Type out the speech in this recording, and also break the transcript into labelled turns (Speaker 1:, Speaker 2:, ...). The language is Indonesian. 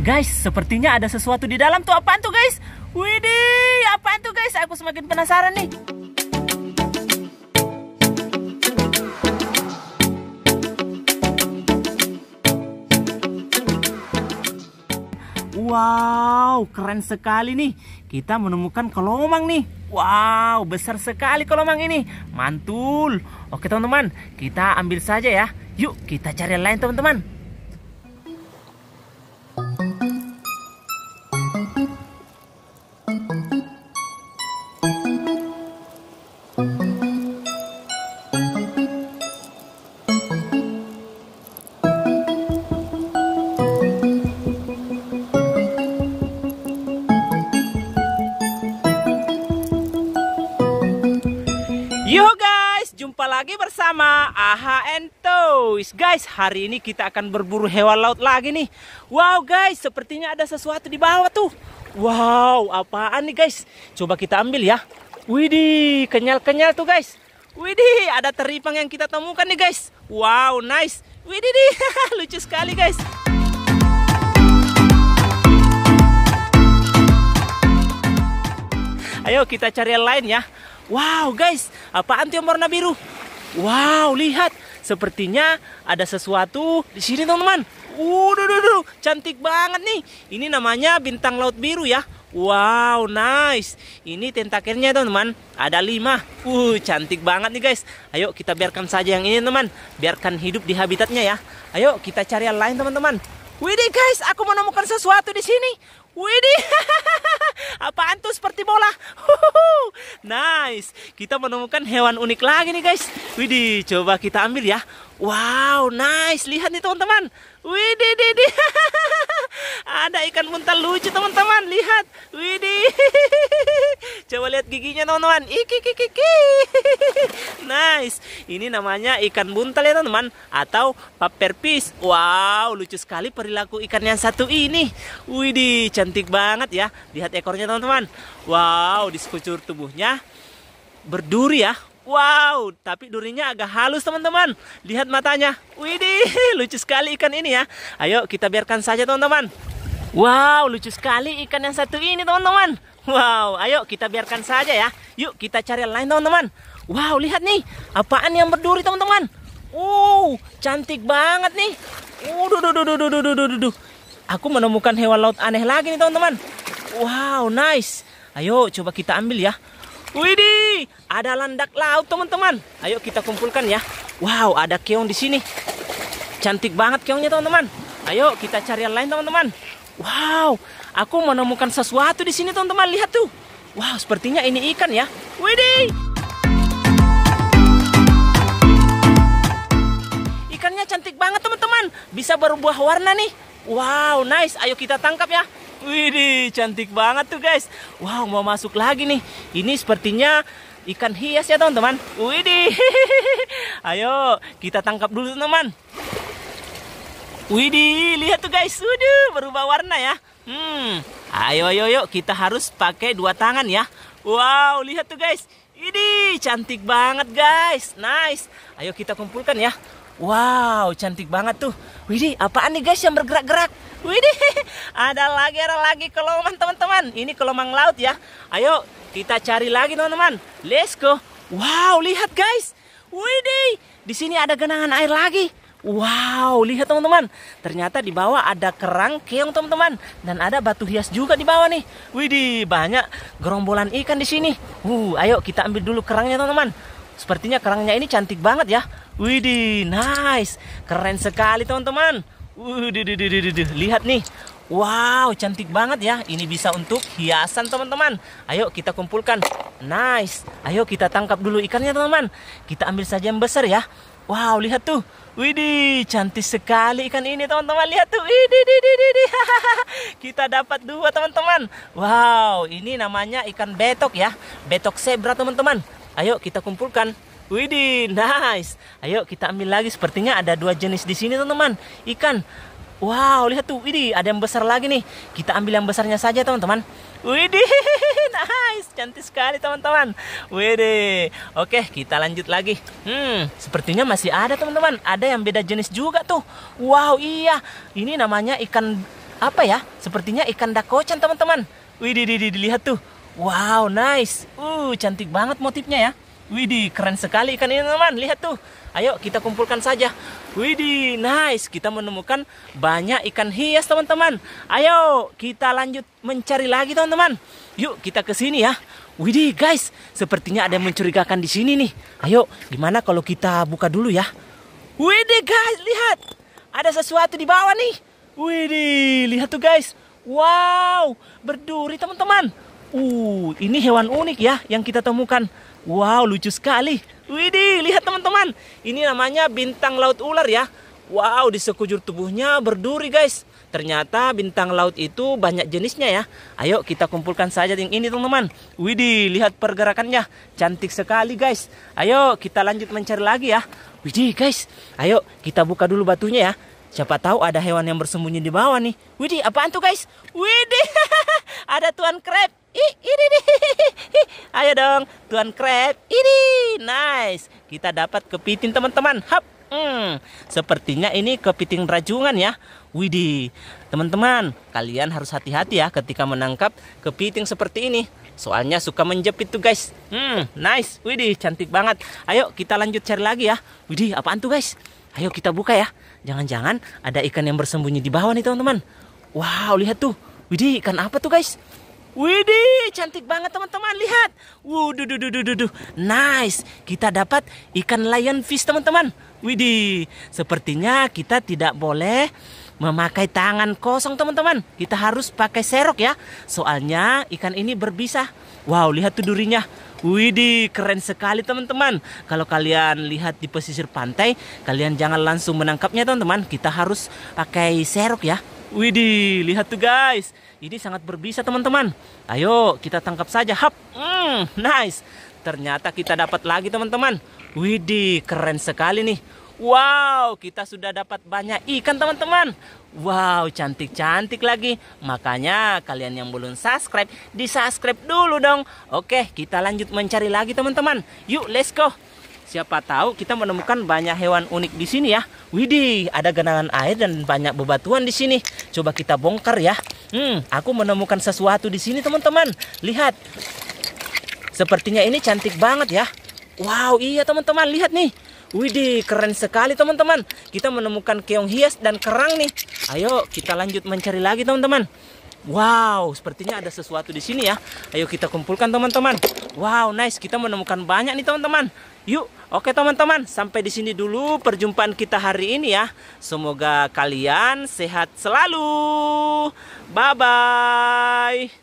Speaker 1: Guys, sepertinya ada sesuatu di dalam tuh. Apaan tuh, guys? Widih, apaan tuh, guys? Aku semakin penasaran nih. Wow, keren sekali nih. Kita menemukan kelomang nih. Wow, besar sekali kelomang ini. Mantul. Oke, teman-teman, kita ambil saja ya. Yuk, kita cari lain, teman-teman. Thank you. lagi bersama and Toys Guys, hari ini kita akan berburu hewan laut lagi nih Wow guys, sepertinya ada sesuatu di bawah tuh Wow, apaan nih guys? Coba kita ambil ya Widih, kenyal-kenyal tuh guys Widih, ada teripang yang kita temukan nih guys Wow, nice Widih, lucu sekali guys Ayo kita cari yang lain ya Wow guys, apaan tuh yang warna biru? Wow, lihat. Sepertinya ada sesuatu di sini, teman-teman. Waduh, uh, -teman. cantik banget nih. Ini namanya bintang laut biru ya. Wow, nice. Ini tentakelnya, teman-teman. Ada lima. Uh, cantik banget nih, guys. Ayo kita biarkan saja yang ini, teman teman. Biarkan hidup di habitatnya ya. Ayo kita cari yang lain, teman-teman. Widih guys, aku menemukan sesuatu di sini. Widih, apa tuh seperti bola? Nice, kita menemukan hewan unik lagi nih guys. Widih, coba kita ambil ya. Wow, nice, lihat nih teman-teman. Widih, didih. ada ikan buntal lucu teman-teman, lihat. Widih. Coba lihat giginya teman-teman. Iki kiki kiki nice. Ini namanya ikan buntal ya teman-teman atau paper fish. Wow, lucu sekali perilaku ikan yang satu ini. Widih, cantik banget ya. Lihat ekornya teman-teman. Wow, di sekujur tubuhnya berduri ya. Wow, tapi durinya agak halus teman-teman. Lihat matanya. Widih, lucu sekali ikan ini ya. Ayo kita biarkan saja teman-teman. Wow, lucu sekali ikan yang satu ini, teman-teman. Wow, ayo kita biarkan saja ya. Yuk kita cari yang lain, teman-teman. Wow, lihat nih. Apaan yang berduri, teman-teman? Wow, uh, cantik banget nih. Uh, duh, duh, duh, duh, duh, duh, duh. Aku menemukan hewan laut aneh lagi nih, teman-teman. Wow, nice. Ayo coba kita ambil ya. Widih, ada landak laut, teman-teman. Ayo kita kumpulkan ya. Wow, ada keong di sini. Cantik banget keongnya, teman-teman. Ayo kita cari yang lain, teman-teman. Wow, aku menemukan sesuatu di sini teman-teman. Lihat tuh. Wow, sepertinya ini ikan ya. Widih. Ikannya cantik banget teman-teman. Bisa berubah warna nih. Wow, nice. Ayo kita tangkap ya. Widih, cantik banget tuh guys. Wow, mau masuk lagi nih. Ini sepertinya ikan hias ya teman-teman. Widih. Ayo, kita tangkap dulu teman-teman. Widi, lihat tuh guys, waduh berubah warna ya. Hmm, ayo ayo ayo kita harus pakai dua tangan ya. Wow, lihat tuh guys. Ini cantik banget guys, nice. Ayo kita kumpulkan ya. Wow, cantik banget tuh. Widi. apaan nih guys yang bergerak-gerak? Widih, ada lagi ada lagi kelomang teman-teman. Ini kelomang laut ya. Ayo kita cari lagi teman-teman. Let's go. Wow, lihat guys. Widih, di sini ada genangan air lagi. Wow, lihat teman-teman. Ternyata di bawah ada kerang keong teman-teman. Dan ada batu hias juga di bawah nih. Widih, banyak gerombolan ikan di sini. Uh, ayo kita ambil dulu kerangnya teman-teman. Sepertinya kerangnya ini cantik banget ya. Widih, nice. Keren sekali teman-teman. Widih, uh, lihat nih. Wow, cantik banget ya. Ini bisa untuk hiasan teman-teman. Ayo kita kumpulkan. Nice. Ayo kita tangkap dulu ikannya teman-teman. Kita ambil saja yang besar ya. Wow, lihat tuh. Widih, cantik sekali ikan ini teman-teman. Lihat tuh, widih, widih, widih. Kita dapat dua teman-teman. Wow, ini namanya ikan betok ya. Betok zebra teman-teman. Ayo kita kumpulkan. Widih, nice. Ayo kita ambil lagi. Sepertinya ada dua jenis di sini teman-teman. Ikan Wow, lihat tuh, ini ada yang besar lagi nih. Kita ambil yang besarnya saja, teman-teman. Widih, nice, cantik sekali, teman-teman. Widih. Oke, kita lanjut lagi. Hmm, sepertinya masih ada, teman-teman. Ada yang beda jenis juga tuh. Wow, iya. Ini namanya ikan apa ya? Sepertinya ikan dakocan, teman-teman. Widih, didi, dilihat tuh. Wow, nice. Uh, cantik banget motifnya ya. Widih, keren sekali ikan ini, teman-teman. Lihat tuh. Ayo kita kumpulkan saja. Widih, nice. Kita menemukan banyak ikan hias, teman-teman. Ayo kita lanjut mencari lagi, teman-teman. Yuk kita ke sini ya. Widih, guys. Sepertinya ada yang mencurigakan di sini nih. Ayo, gimana kalau kita buka dulu ya? Widih, guys, lihat. Ada sesuatu di bawah nih. Widih, lihat tuh guys. Wow, berduri teman-teman. Uh, ini hewan unik ya yang kita temukan. Wow, lucu sekali. Widih, lihat teman-teman. Ini namanya bintang laut ular ya. Wow, di sekujur tubuhnya berduri guys. Ternyata bintang laut itu banyak jenisnya ya. Ayo kita kumpulkan saja yang ini teman-teman. Widih, lihat pergerakannya. Cantik sekali guys. Ayo kita lanjut mencari lagi ya. Widih guys, ayo kita buka dulu batunya ya. Siapa tahu ada hewan yang bersembunyi di bawah nih. Widih, apaan tuh guys? Widih, ada Tuan krep dong, Tuan Crab. Ini, nice. Kita dapat kepiting teman-teman. Hap. Hmm, sepertinya ini kepiting rajungan ya. Widih, teman-teman, kalian harus hati-hati ya ketika menangkap kepiting seperti ini. Soalnya suka menjepit tuh guys. Hmm, nice. Widih, cantik banget. Ayo kita lanjut cari lagi ya. Widih, apaan tuh guys? Ayo kita buka ya. Jangan-jangan ada ikan yang bersembunyi di bawah nih teman-teman. Wow, lihat tuh. Widih, ikan apa tuh guys? Widih, cantik banget teman-teman. Lihat. Wuduh, duh, duh, duh, duh, duh. Nice. Kita dapat ikan lionfish teman-teman. Widih, sepertinya kita tidak boleh memakai tangan kosong teman-teman. Kita harus pakai serok ya. Soalnya ikan ini berbisa. Wow, lihat tuh durinya. Widih, keren sekali teman-teman. Kalau kalian lihat di pesisir pantai, kalian jangan langsung menangkapnya teman-teman. Kita harus pakai serok ya. Widih, lihat tuh guys. Ini sangat berbisa teman-teman. Ayo kita tangkap saja. Hap. Hmm, nice. Ternyata kita dapat lagi teman-teman. Widih, keren sekali nih. Wow, kita sudah dapat banyak ikan teman-teman. Wow, cantik-cantik lagi. Makanya kalian yang belum subscribe, di subscribe dulu dong. Oke, kita lanjut mencari lagi teman-teman. Yuk, let's go. Siapa tahu kita menemukan banyak hewan unik di sini ya. Widih, ada genangan air dan banyak bebatuan di sini. Coba kita bongkar ya. Hmm, aku menemukan sesuatu di sini teman-teman. Lihat. Sepertinya ini cantik banget ya. Wow, iya teman-teman, lihat nih. Widih, keren sekali teman-teman. Kita menemukan keong hias dan kerang nih. Ayo, kita lanjut mencari lagi teman-teman. Wow, sepertinya ada sesuatu di sini ya. Ayo kita kumpulkan teman-teman. Wow, nice. Kita menemukan banyak nih teman-teman. Yuk, oke teman-teman, sampai di sini dulu perjumpaan kita hari ini ya. Semoga kalian sehat selalu. Bye bye.